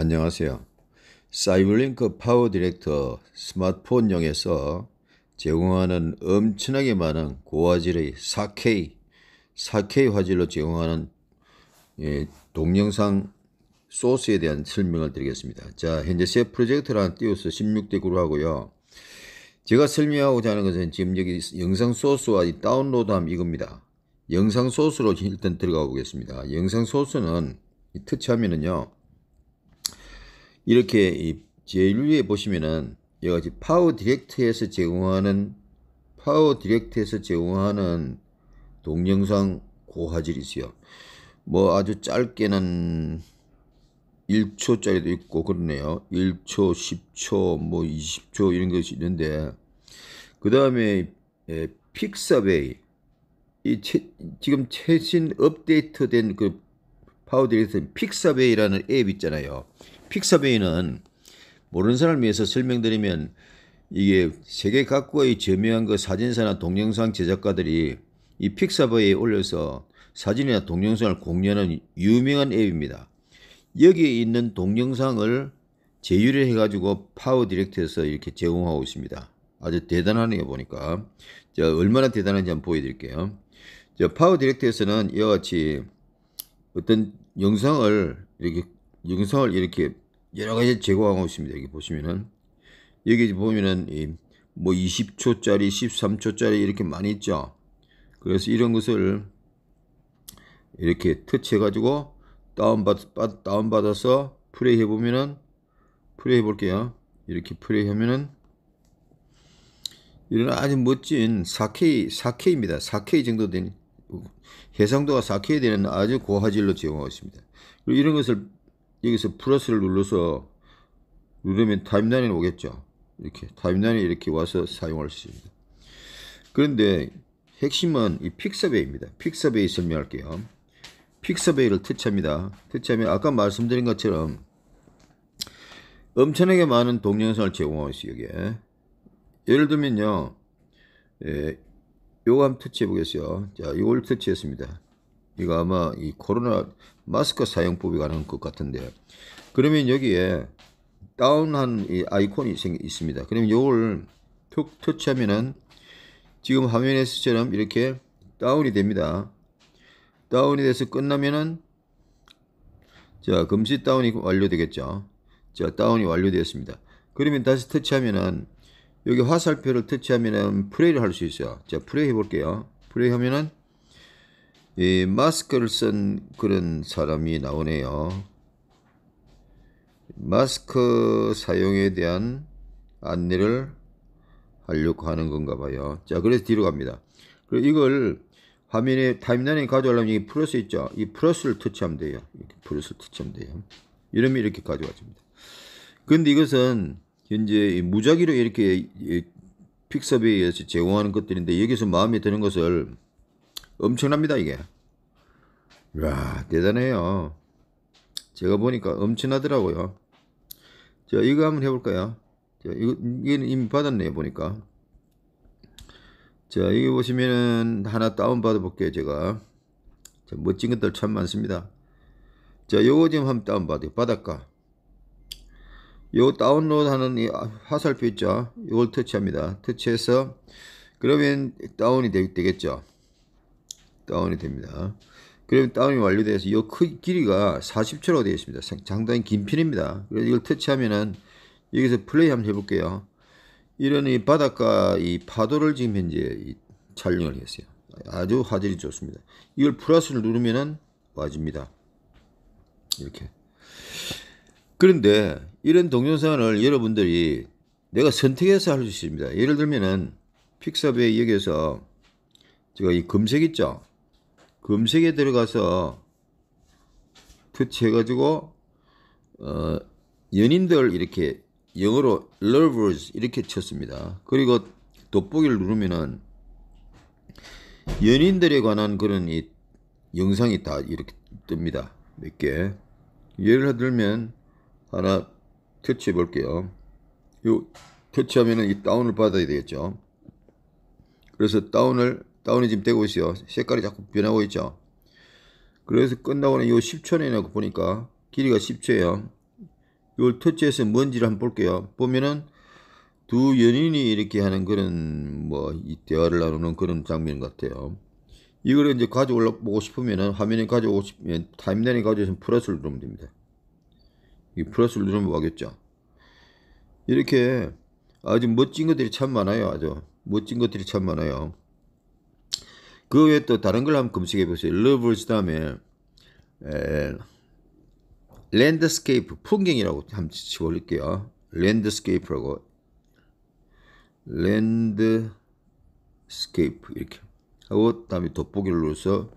안녕하세요. 사이블링크 파워 디렉터 스마트폰용에서 제공하는 엄청나게 많은 고화질의 4K, 4K 화질로 제공하는 예, 동영상 소스에 대한 설명을 드리겠습니다. 자, 현재 새프로젝트라 띄우스 16대 9로 하고요. 제가 설명하고자 하는 것은 지금 여기 영상 소스와 이 다운로드함 이겁니다. 영상 소스로 일단 들어가 보겠습니다. 영상 소스는 터치하면은요. 이렇게 이 제일 위에 보시면은 여기 파워 디렉트에서 제공하는 파워 디렉트에서 제공하는 동영상 고화질이 있어요. 뭐 아주 짧게는 1초짜리도 있고 그렇네요 1초, 10초, 뭐 20초 이런 것이 있는데 그 다음에 예, 픽사베이 이 채, 지금 최신 업데이트된 그 파워디렉션 픽서베이라는 앱 있잖아요. 픽서베이는 모르는 사람을 위해서 설명드리면 이게 세계 각국의 저명한 그 사진사나 동영상 제작가들이 이 픽서베이에 올려서 사진이나 동영상을 공유하는 유명한 앱입니다. 여기에 있는 동영상을 제휴를 해가지고 파워 디렉트에서 이렇게 제공하고 있습니다. 아주 대단하네요, 보니까. 제가 얼마나 대단한지 한번 보여드릴게요. 파워 디렉트에서는 이와 같이 어떤 영상을 이렇게 영상을 이렇게 여러 가지 제공하고 있습니다. 여기 보시면은 여기 보면은 뭐 20초짜리, 13초짜리 이렇게 많이 있죠. 그래서 이런 것을 이렇게 터치해 가지고 다운받 다운 받아서 플레이 해 보면은 플레이 해 볼게요. 이렇게 플레이 하면은 이런 아주 멋진 4K 4K입니다. 4K 정도 되된 해상도가 4K에 되는 아주 고화질로 제공하십니다. 그리고 이런 것을 여기서 플러스를 눌러서 누르면 타임라인에 오겠죠. 이렇게 타임라인에 이렇게 와서 사용할 수 있습니다. 그런데 핵심은 이 픽서베이입니다. 픽서베이 설명할게요. 픽서베이를 터치합니다. 터치하면 아까 말씀드린 것처럼 엄청나게 많은 동영상을 제공하고 있어요. 여기에. 예를 들면요. 예, 요거 한번 터치해 보겠어요. 자, 요걸 터치했습니다. 이거 아마 이 코로나 마스크 사용법이 가능한 것 같은데 그러면 여기에 다운한 이 아이콘이 생기, 있습니다. 그러면 요걸 툭 터치하면은 지금 화면에서처럼 이렇게 다운이 됩니다. 다운이 돼서 끝나면은 자 금시 다운이 완료되겠죠. 자 다운이 완료되었습니다. 그러면 다시 터치하면은 여기 화살표를 터치하면은 플레이를 할 수 있어요. 자, 플레이 해볼게요. 플레이 하면은 이 마스크를 쓴 그런 사람이 나오네요. 마스크 사용에 대한 안내를 하려고 하는 건가 봐요. 자, 그래서 뒤로 갑니다. 그리고 이걸 화면에 타임라인에 가져오려면 이 플러스 있죠? 이 플러스를 터치하면 돼요. 이렇게 플러스를 터치하면 돼요. 이러면 이렇게 가져가집니다 근데 이것은 현재 무작위로 이렇게 픽섭에 의해서 제공하는 것들인데 여기서 마음에 드는 것을 엄청납니다 이게 와 대단해요 제가 보니까 엄청나더라고요 자 이거 한번 해볼까요 자 이거 이는 이미 받았네요 보니까 자 여기 보시면은 하나 다운 받아 볼게요 제가 자, 멋진 것들 참 많습니다 자 요거 지금 한번 다운 받아요 바닷가 요 다운로드하는 이 화살표 있죠 이걸 터치합니다 터치해서 그러면 다운이 되, 겠죠 다운이 됩니다 그러면 다운이 완료돼서 요 크, 기 길이가 40초로 되어 있습니다 상당히 긴 편입니다 그래서 이걸 터치하면은 여기서 플레이 한번 해볼게요 이런 이 바닷가 이 파도를 지금 현재 촬영을 했어요 아주 화질이 좋습니다 이걸 플러스를 누르면은 와집니다 이렇게 그런데 이런 동영상을 여러분들이 내가 선택해서 할 수 있습니다. 예를 들면은 픽사베이 여기에서 제가 이 검색 있죠? 검색에 들어가서 터치해가지고 어, 연인들 이렇게 영어로 lovers 이렇게 쳤습니다. 그리고 돋보기를 누르면은 연인들에 관한 그런 이 영상이 다 이렇게 뜹니다. 몇 개. 예를 들면 하나 터치해 볼게요. 요 터치하면은 이 다운을 받아야 되겠죠. 그래서 다운을 다운이 지금 되고 있어요. 색깔이 자꾸 변하고 있죠. 그래서 끝나고는 이 10초 내에 보니까 길이가 10초예요. 이걸 터치해서 먼지를 한번 볼게요. 보면은 두 연인이 이렇게 하는 그런 뭐 대화를 나누는 그런 장면 같아요. 이걸 이제 가져올라 보고 싶으면은 화면에 가져오고 싶으면 타임라인에 가져오시면 플러스를 누르면 됩니다. 이 플러스를 누르면 와겠죠 뭐 이렇게 아주 멋진 것들이 참 많아요 아주 멋진 것들이 참 많아요 그 외에 또 다른 걸 한번 검색해 보세요 러블스 다음에 에, 랜드스케이프 풍경이라고 한번 치고 올릴게요 랜드스케이프라고 랜드스케이프 이렇게 하고 다음에 돋보기를 눌러서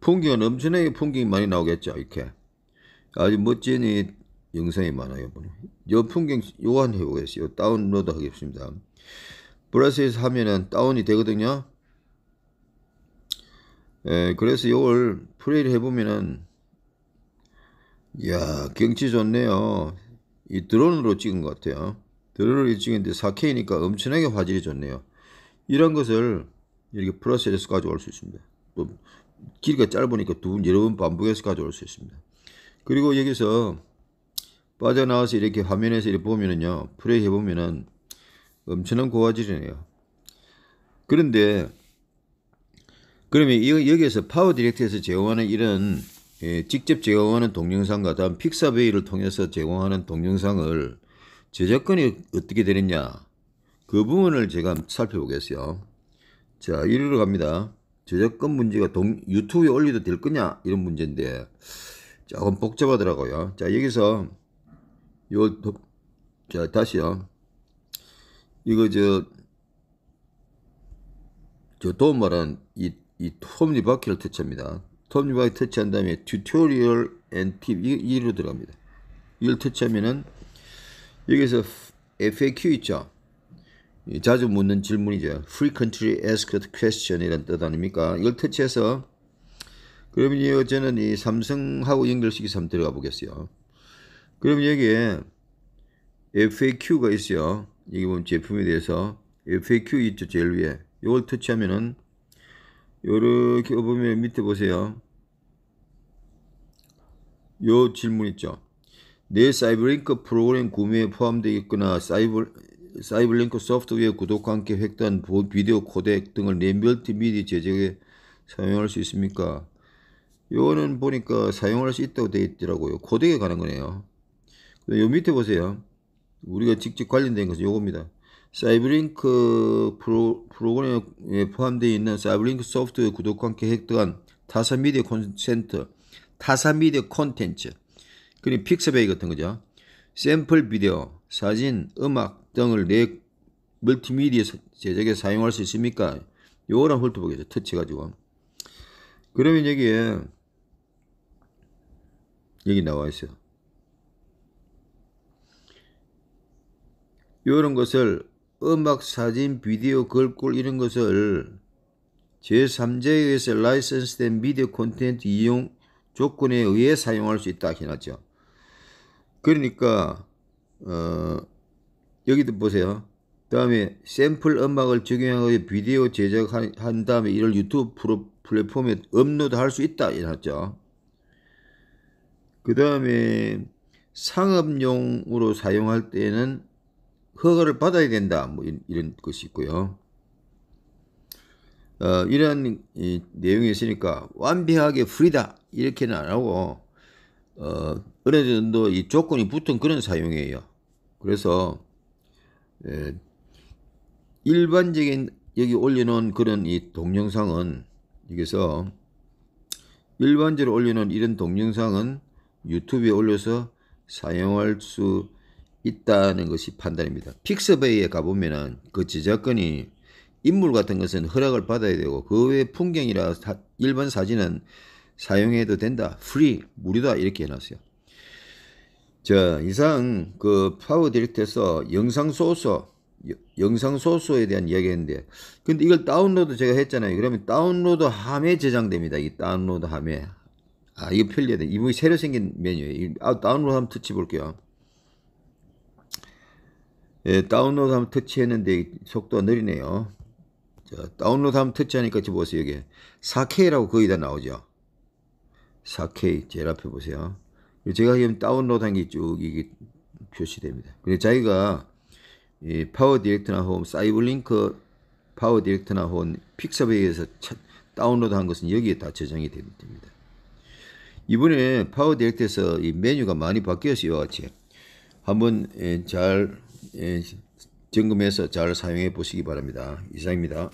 풍경은 엄청나게 풍경이 많이 나오겠죠 이렇게 아주 멋진 이 영상이 많아요. 요 풍경 요한 해보겠어요. 다운로드 하겠습니다. 브라스에서 하면은 다운이 되거든요. 예, 그래서 요걸 플레이를 해보면은 야 경치 좋네요. 이 드론으로 찍은 것 같아요. 드론으로 찍은데 4K니까 엄청나게 화질이 좋네요. 이런 것을 이렇게 플러스에서 가져올 수 있습니다. 또 길이가 짧으니까 두 여러 번 반복해서 가져올 수 있습니다. 그리고 여기서 빠져나와서 이렇게 화면에서 이렇게 보면은요 플레이 해보면은 엄청난 고화질이네요 그런데 그러면 여기에서 파워 디렉트에서 제공하는 이런 예, 직접 제공하는 동영상과 다음 픽사베이를 통해서 제공하는 동영상을 제작권이 어떻게 되느냐 그 부분을 제가 살펴보겠어요 자 이리로 갑니다 제작권 문제가 동, 유튜브에 올려도 될 거냐 이런 문제인데 조금 복잡하더라고요. 자, 여기서 요, 자, 다시요. 이거 저, 저 도움 말은 이, 이 톱니바퀴를 터치합니다. 톱니바퀴 터치한 다음에 튜토리얼 앤 팁, 이, 로 들어갑니다. 이걸 터치하면은 여기서 FAQ 있죠. 자주 묻는 질문이죠. Frequently Asked Question 이란 뜻 아닙니까? 이걸 터치해서 그러면 이제는 이 삼성하고 연결시켜서 한번 들어가 보겠어요. 그럼 여기에 FAQ가 있어요. 여기 보면 제품에 대해서 FAQ 있죠. 제일 위에. 이걸 터치하면은 이렇게 보면 밑에 보세요. 요 질문 있죠. 내 사이버링크 프로그램 구매에 포함되겠거나 사이버, 사이버링크 소프트웨어 구독과 함께 획득한 비디오 코덱 등을 네별트 미디 제작에 사용할 수 있습니까? 요거는 보니까 사용할수 있다고 되어 있더라고요. 코덱에 관한 거네요. 요 밑에 보세요. 우리가 직접 관련된 것은 요겁니다. 사이브링크 프로, 그램에 포함되어 있는 사이브링크 소프트웨어 구독과 계 획득한 타사 미디어 콘센트, 타사 미디어 콘텐츠, 그리고 픽스베이 같은 거죠. 샘플 비디오, 사진, 음악 등을 내 멀티미디어 제작에 사용할 수 있습니까? 요거랑 훑어보겠죠. 터치가지고. 그러면 여기에 여기 나와 있어요. 이런 것을 음악, 사진, 비디오, 글꼴 이런 것을 제3자에 의해서 라이선스된 미디어 콘텐츠 이용 조건에 의해 사용할 수 있다 해놨죠. 그러니까 어, 여기도 보세요. 다음에 샘플 음악을 적용하여 비디오 제작한 다음에 이를 유튜브 프로 플랫폼에 업로드할 수 있다 해놨죠. 그 다음에 상업용으로 사용할 때는 에 허가를 받아야 된다 뭐 이런, 것이 있고요 어, 이런 내용이 있으니까 완벽하게 풀이다 이렇게는 안하고 어, 어느 정도 이 조건이 붙은 그런 사용이에요 그래서 에, 예, 일반적인 여기 올려놓은 그런 이 동영상은 여기서 일반적으로 올려놓은 이런 동영상은 유튜브에 올려서 사용할 수 있다는 것이 판단입니다. 픽스베이에 가보면은 그제작권이 인물 같은 것은 허락을 받아야 되고 그 외 풍경이라 사, 일반 사진은 사용해도 된다. 프리 무료다 이렇게 해놨어요. 자 이상 그 파워 디렉트에서 영상 소스 영상 소스에 대한 이야기했는데 근데 이걸 다운로드 제가 했잖아요. 그러면 다운로드 함에 저장됩니다. 이 다운로드 함에 아 이거 편리해야 돼 이분이 새로 생긴 메뉴에 아, 다운로드 한번 터치 볼게요 예, 다운로드 한번 터치했는데 속도가 느리네요 자, 다운로드 한번 터치하니까 지금 보세요 여기 4K라고 거의 다 나오죠 4K 제일 앞에 보세요 제가 지금 다운로드한 게쭉 이게 표시됩니다 그리고 자기가 이 파워 디렉터나 혹은 사이버링크 파워 디렉터나 혹은 픽섭에 의해서 다운로드한 것은 여기에 다 저장이 됩니다 이번에 파워 디렉트에서 이 메뉴가 많이 바뀌었어요 이와 같이 한번 예, 잘 예, 점검해서 잘 사용해 보시기 바랍니다. 이상입니다.